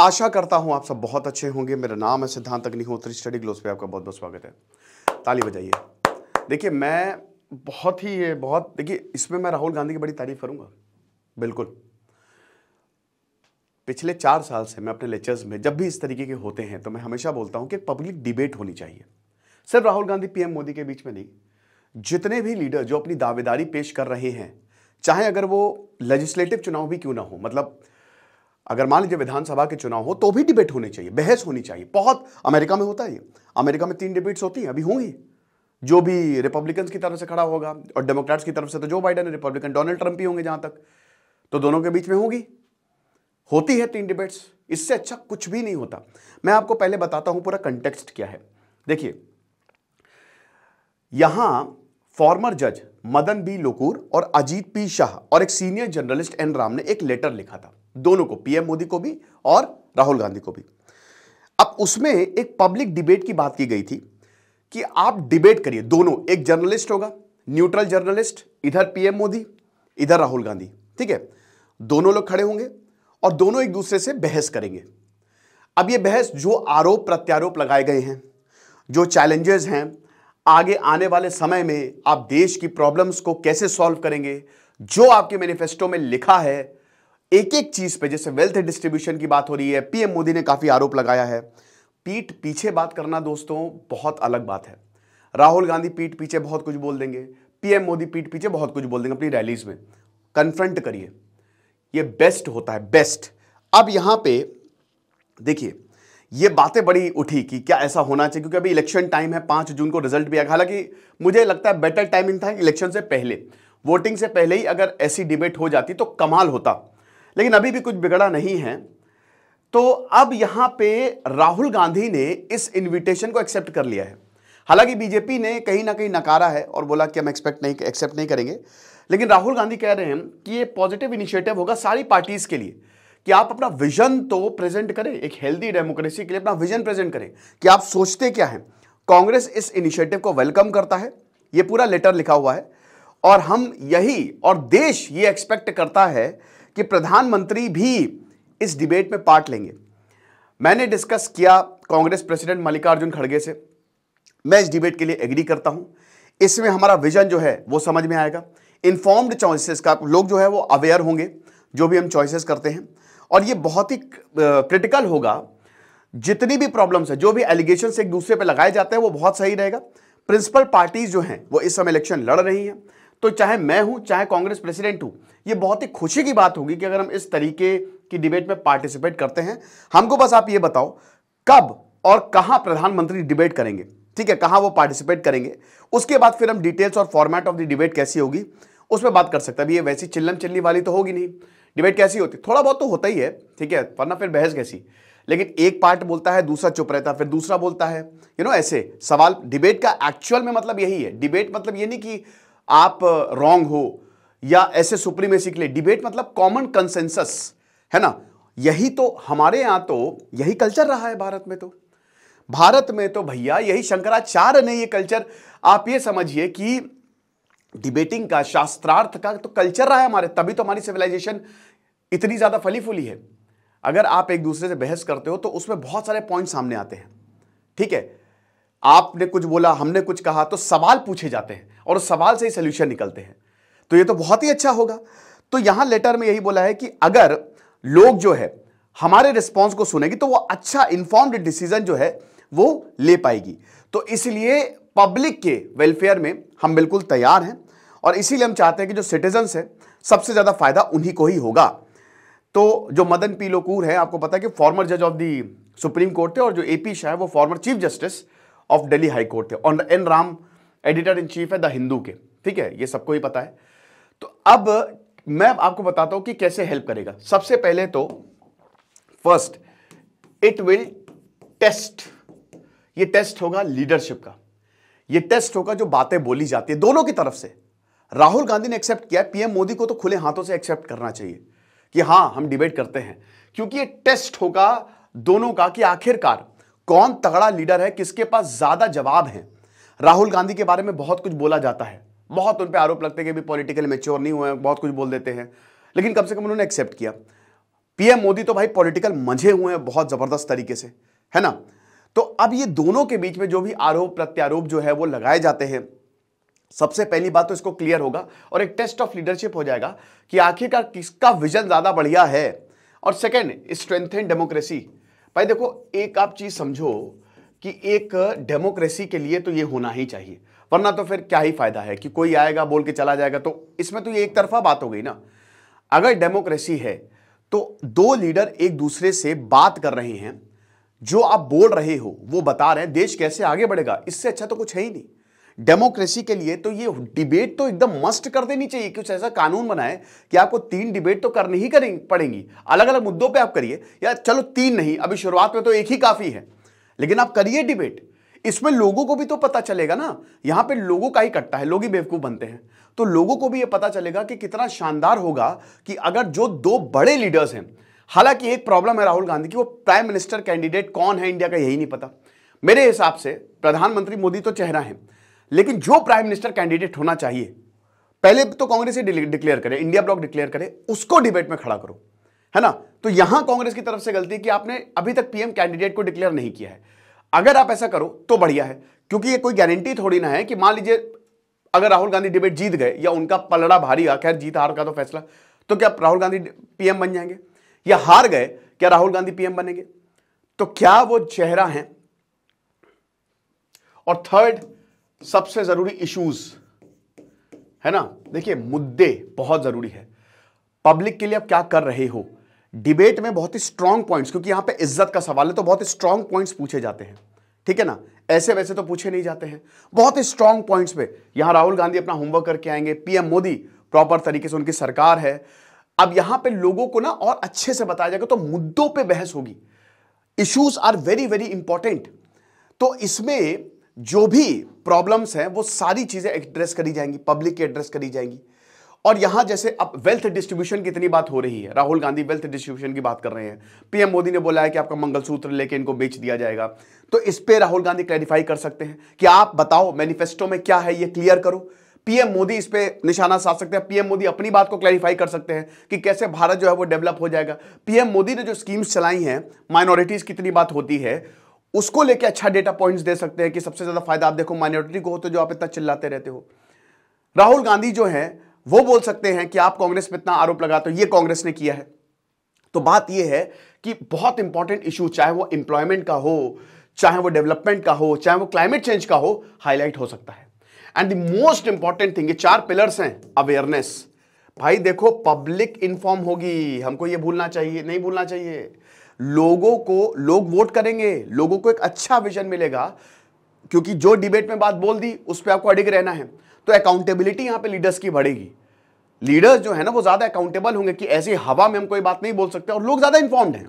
आशा करता हूं आप सब बहुत अच्छे होंगे मेरा नाम है सिद्धांत अग्निहोत्री स्टडी ग्लोस पे आपका बहुत बहुत स्वागत है ताली बजाइए देखिए मैं बहुत ही ये बहुत देखिए इसमें मैं राहुल गांधी की बड़ी तारीफ करूंगा बिल्कुल पिछले चार साल से मैं अपने लेक्चर्स में जब भी इस तरीके के होते हैं तो मैं हमेशा बोलता हूँ कि पब्लिक डिबेट होनी चाहिए सिर्फ राहुल गांधी पीएम मोदी के बीच में नहीं जितने भी लीडर जो अपनी दावेदारी पेश कर रहे हैं चाहे अगर वो लेजिस्लेटिव चुनाव भी क्यों ना हो मतलब अगर मान लीजिए विधानसभा के चुनाव हो तो भी डिबेट होनी चाहिए बहस होनी चाहिए बहुत अमेरिका में होता है अमेरिका में तीन डिबेट्स होती हैं अभी होंगी जो भी रिपब्लिकन की तरफ से खड़ा होगा और डेमोक्रेट्स की तरफ से तो जो बाइडन है रिपब्लिकन डोनाल्ड ट्रंप ही होंगे जहाँ तक तो दोनों के बीच में होगी होती है तीन डिबेट्स इससे अच्छा कुछ भी नहीं होता मैं आपको पहले बताता हूं पूरा कंटेक्स्ट क्या है देखिए यहां फॉर्मर जज मदन बी लोकूर और अजीत पी शाह और एक सीनियर जर्नलिस्ट एन राम ने एक लेटर लिखा था दोनों को पीएम मोदी को भी और राहुल गांधी को भी अब उसमें एक पब्लिक डिबेट की बात की गई थी कि आप डिबेट करिए दोनों एक जर्नलिस्ट होगा न्यूट्रल जर्नलिस्ट इधर पीएम मोदी इधर राहुल गांधी ठीक है दोनों लोग खड़े होंगे और दोनों एक दूसरे से बहस करेंगे अब ये बहस जो आरोप प्रत्यारोप लगाए गए हैं जो चैलेंजेस हैं आगे आने वाले समय में आप देश की प्रॉब्लम्स को कैसे सॉल्व करेंगे जो आपके मैनिफेस्टो में लिखा है एक एक चीज पे जैसे वेल्थ डिस्ट्रीब्यूशन की बात हो रही है पीएम मोदी ने काफी आरोप लगाया है पीठ पीछे बात करना दोस्तों बहुत अलग बात है राहुल गांधी पीठ पीछे बहुत कुछ बोल देंगे पीएम मोदी पीठ पीछे बहुत कुछ बोल देंगे अपनी रैलीज में कन्फ्रंट करिए ये बेस्ट होता है बेस्ट अब यहां पे देखिए ये बातें बड़ी उठी कि क्या ऐसा होना चाहिए क्योंकि अभी इलेक्शन टाइम है पांच जून को रिजल्ट भी आएगा हालांकि मुझे लगता है बेटर टाइमिंग था इलेक्शन से पहले वोटिंग से पहले ही अगर ऐसी डिबेट हो जाती तो कमाल होता लेकिन अभी भी कुछ बिगड़ा नहीं है तो अब यहां पे राहुल गांधी ने इस इनविटेशन को एक्सेप्ट कर लिया है हालांकि बीजेपी ने कहीं ना कहीं नकारा है और बोला कि हम एक्सपेक्ट नहीं एक्सेप्ट नहीं करेंगे लेकिन राहुल गांधी कह रहे हैं कि ये पॉजिटिव इनिशिएटिव होगा सारी पार्टीज के लिए कि आप अपना विजन तो प्रेजेंट करें एक हेल्दी डेमोक्रेसी के लिए अपना विजन प्रेजेंट करें कि आप सोचते क्या हैं कांग्रेस इस इनिशिएटिव को वेलकम करता है यह पूरा लेटर लिखा हुआ है और हम यही और देश ये एक्सपेक्ट करता है कि प्रधानमंत्री भी इस डिबेट में पार्ट लेंगे मैंने डिस्कस किया कांग्रेस प्रेसिडेंट मल्लिकार्जुन खड़गे से मैं इस डिबेट के लिए एग्री करता हूं इसमें हमारा विजन जो है वो समझ में आएगा इन्फॉर्म्ड चॉइसेस का लोग जो है वो अवेयर होंगे जो भी हम चॉइसेस करते हैं और ये बहुत ही क्रिटिकल होगा जितनी भी प्रॉब्लम्स है जो भी एलिगेशन एक दूसरे पर लगाए जाते हैं वो बहुत सही रहेगा प्रिंसिपल पार्टीज जो हैं वो इस समय इलेक्शन लड़ रही हैं तो चाहे मैं हूं चाहे कांग्रेस प्रेसिडेंट हूं ये बहुत ही खुशी की बात होगी कि अगर हम इस तरीके की डिबेट में पार्टिसिपेट करते हैं हमको बस आप ये बताओ कब और कहां प्रधानमंत्री डिबेट करेंगे ठीक है कहाँ वो पार्टिसिपेट करेंगे उसके बाद फिर हम डिटेल्स और फॉर्मेट ऑफ द डिबेट कैसी होगी उस पर बात कर सकते अभी ये वैसी चिल्लम चिल्ली वाली तो होगी नहीं डिबेट कैसी होती थोड़ा बहुत तो होता ही है ठीक है वरना फिर बहस कैसी लेकिन एक पार्ट बोलता है दूसरा चुप रहता है फिर दूसरा बोलता है यू you नो know, ऐसे सवाल डिबेट का एक्चुअल में मतलब यही है डिबेट मतलब ये नहीं कि आप रॉन्ग हो या ऐसे सुप्रीमेसी के लिए डिबेट मतलब कॉमन कंसेंसस है ना यही तो हमारे यहां तो यही कल्चर रहा है भारत में तो भारत में तो भैया यही शंकराचार्य ने ये कल्चर आप ये समझिए कि डिबेटिंग का शास्त्रार्थ का तो कल्चर रहा है हमारे तभी तो हमारी सिविलाइजेशन इतनी ज़्यादा फली फूली है अगर आप एक दूसरे से बहस करते हो तो उसमें बहुत सारे पॉइंट सामने आते हैं ठीक है आपने कुछ बोला हमने कुछ कहा तो सवाल पूछे जाते हैं और उस सवाल से ही सोल्यूशन निकलते हैं तो ये तो बहुत ही अच्छा होगा तो यहां लेटर में यही बोला है कि अगर लोग जो है हमारे रिस्पॉन्स को सुनेगी तो वो अच्छा इंफॉर्म्ड डिसीजन जो है वो ले पाएगी तो इसलिए पब्लिक के वेलफेयर में हम बिल्कुल तैयार हैं और इसीलिए हम चाहते हैं कि जो सिटीजन्स हैं सबसे ज़्यादा फायदा उन्हीं को ही होगा तो जो मदन पी लोकूर है आपको पता है कि फॉर्मर जज ऑफ दी सुप्रीम कोर्ट थे और जो ए पी शाह वो former chief justice of Delhi high court थे और N Ram editor in chief है द हिंदू के ठीक है ये सबको ही पता है तो अब मैं आपको बताता हूं कि कैसे हेल्प करेगा सबसे पहले तो फर्स्ट इट विल टेस्ट ये टेस्ट होगा लीडरशिप का ये टेस्ट होगा जो बातें बोली जाती है दोनों की तरफ से राहुल गांधी ने एक्सेप्ट किया पीएम मोदी को तो खुले हाथों से एक्सेप्ट करना चाहिए कि हाँ हम डिबेट करते हैं क्योंकि ये टेस्ट होगा दोनों का कि आखिरकार कौन तगड़ा लीडर है किसके पास ज्यादा जवाब है राहुल गांधी के बारे में बहुत कुछ बोला जाता है बहुत उन पर आरोप लगते हैं कि पॉलिटिकल मेच्योर नहीं हुए हैं बहुत कुछ बोल देते हैं लेकिन कम से कम उन्होंने एक्सेप्ट किया पीएम मोदी तो भाई पॉलिटिकल मंझे हुए हैं बहुत ज़बरदस्त तरीके से है ना तो अब ये दोनों के बीच में जो भी आरोप प्रत्यारोप जो है वो लगाए जाते हैं सबसे पहली बात तो इसको क्लियर होगा और एक टेस्ट ऑफ लीडरशिप हो जाएगा कि आखिरकार किसका विजन ज़्यादा बढ़िया है और सेकेंड स्ट्रेंथ डेमोक्रेसी भाई देखो एक आप चीज़ समझो कि एक डेमोक्रेसी के लिए तो ये होना ही चाहिए वरना तो फिर क्या ही फायदा है कि कोई आएगा बोल के चला जाएगा तो इसमें तो ये एक तरफा बात हो गई ना अगर डेमोक्रेसी है तो दो लीडर एक दूसरे से बात कर रहे हैं जो आप बोल रहे हो वो बता रहे हैं देश कैसे आगे बढ़ेगा इससे अच्छा तो कुछ है ही नहीं डेमोक्रेसी के लिए तो ये डिबेट तो एकदम मस्ट कर देनी चाहिए कुछ ऐसा कानून बनाए कि आपको तीन डिबेट तो करनी ही करें पड़ेंगी अलग अलग मुद्दों पे आप करिए या चलो तीन नहीं अभी शुरुआत में तो एक ही काफ़ी है लेकिन आप करिए डिबेट इसमें लोगों को भी तो पता चलेगा ना यहाँ पे लोगों का ही कट्टा है लोग ही बेवकूफ़ बनते हैं तो लोगों को भी ये पता चलेगा कि कितना शानदार होगा कि अगर जो दो बड़े लीडर्स हैं हालांकि एक प्रॉब्लम है राहुल गांधी की वो प्राइम मिनिस्टर कैंडिडेट कौन है इंडिया का यही नहीं पता मेरे हिसाब से प्रधानमंत्री मोदी तो चेहरा है लेकिन जो प्राइम मिनिस्टर कैंडिडेट होना चाहिए पहले तो कांग्रेस ही डिक्लेयर करे इंडिया ब्लॉक डिक्लेयर करे उसको डिबेट में खड़ा करो है ना तो यहां कांग्रेस की तरफ से गलती कि आपने अभी तक पीएम कैंडिडेट को डिक्लेयर नहीं किया है अगर आप ऐसा करो तो बढ़िया है क्योंकि ये कोई गारंटी थोड़ी ना है कि मान लीजिए अगर राहुल गांधी डिबेट जीत गए या उनका पलड़ा भारी आ खैर जीत हार का तो फैसला तो क्या राहुल गांधी पीएम बन जाएंगे या हार गए क्या राहुल गांधी पीएम बनेंगे तो क्या वो चेहरा है और थर्ड सबसे जरूरी इश्यूज है ना देखिए मुद्दे बहुत जरूरी है पब्लिक के लिए आप क्या कर रहे हो डिबेट में बहुत ही स्ट्रांग पॉइंट्स क्योंकि यहां पे इज्जत का सवाल है तो बहुत ही स्ट्रांग पॉइंट्स पूछे जाते हैं ठीक है ना ऐसे वैसे तो पूछे नहीं जाते हैं बहुत ही स्ट्रांग पॉइंट्स पे यहां राहुल गांधी अपना होमवर्क करके आएंगे पीएम मोदी प्रॉपर तरीके से उनकी सरकार है अब यहां पे लोगों को ना और अच्छे से बताया जाएगा तो मुद्दों पे बहस होगी issues are very very important तो इसमें जो भी प्रॉब्लम्स हैं वो सारी चीज़ें एड्रेस करी जाएंगी पब्लिक की एड्रेस करी जाएंगी और यहां जैसे अब वेल्थ डिस्ट्रीब्यूशन की इतनी बात हो रही है राहुल गांधी वेल्थ डिस्ट्रीब्यूशन की बात कर रहे हैं पीएम मोदी ने बोला है कि आपका मंगलसूत्र लेके इनको बेच दिया जाएगा तो इस पर राहुल गांधी क्लैरिफाई कर सकते हैं कि आप बताओ मैनिफेस्टो में क्या है ये क्लियर करो पीएम मोदी इस पर निशाना साध सकते हैं पीएम मोदी अपनी बात को क्लैरिफाई कर सकते हैं कि कैसे भारत जो है वो डेवलप हो जाएगा पीएम मोदी ने जो स्कीम्स चलाई हैं माइनॉरिटीज़ की इतनी बात होती है उसको लेके अच्छा डेटा पॉइंट्स दे सकते हैं कि सबसे ज्यादा फायदा आप देखो माइनॉरिटी को होते जो आप इतना चिल्लाते रहते हो राहुल गांधी जो है वो बोल सकते हैं कि आप कांग्रेस पर इतना आरोप लगाते हो ये कांग्रेस ने किया है तो बात यह है कि बहुत इंपॉर्टेंट इशू चाहे वो इंप्लॉयमेंट का हो चाहे वो डेवलपमेंट का हो चाहे वो क्लाइमेट चेंज का हो हाईलाइट हो सकता है and the most important thing ये चार पिलर्स हैं अवेयरनेस भाई देखो पब्लिक इन्फॉर्म होगी हमको ये भूलना चाहिए नहीं भूलना चाहिए लोगों को लोग वोट करेंगे लोगों को एक अच्छा विजन मिलेगा क्योंकि जो डिबेट में बात बोल दी उस पर आपको अडिग रहना है तो अकाउंटेबिलिटी यहां पे लीडर्स की बढ़ेगी लीडर्स जो है ना वो ज़्यादा अकाउंटेबल होंगे कि ऐसी हवा में हम कोई बात नहीं बोल सकते और लोग ज़्यादा इन्फॉर्म्ड हैं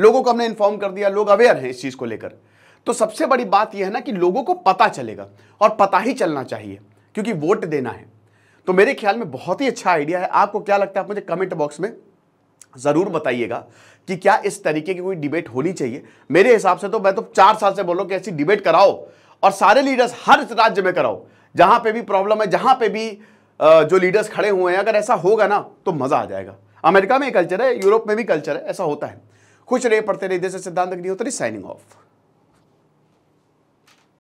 लोगों को हमने इन्फॉर्म कर दिया लोग अवेयर हैं इस चीज़ को लेकर तो सबसे बड़ी बात यह है ना कि लोगों को पता चलेगा और पता ही चलना चाहिए क्योंकि वोट देना है तो मेरे ख्याल में बहुत ही अच्छा आइडिया है आपको क्या लगता है आप मुझे कमेंट बॉक्स में ज़रूर बताइएगा कि क्या इस तरीके की कोई डिबेट होनी चाहिए मेरे हिसाब से तो मैं तो चार साल से बोल रहा कि ऐसी डिबेट कराओ और सारे लीडर्स हर राज्य में कराओ जहां पे भी प्रॉब्लम है जहां पे भी जो लीडर्स खड़े हुए हैं अगर ऐसा होगा ना तो मज़ा आ जाएगा अमेरिका में कल्चर है यूरोप में भी कल्चर है ऐसा होता है खुश रहे पढ़ते रहे जैसे सिद्धांत नहीं साइनिंग ऑफ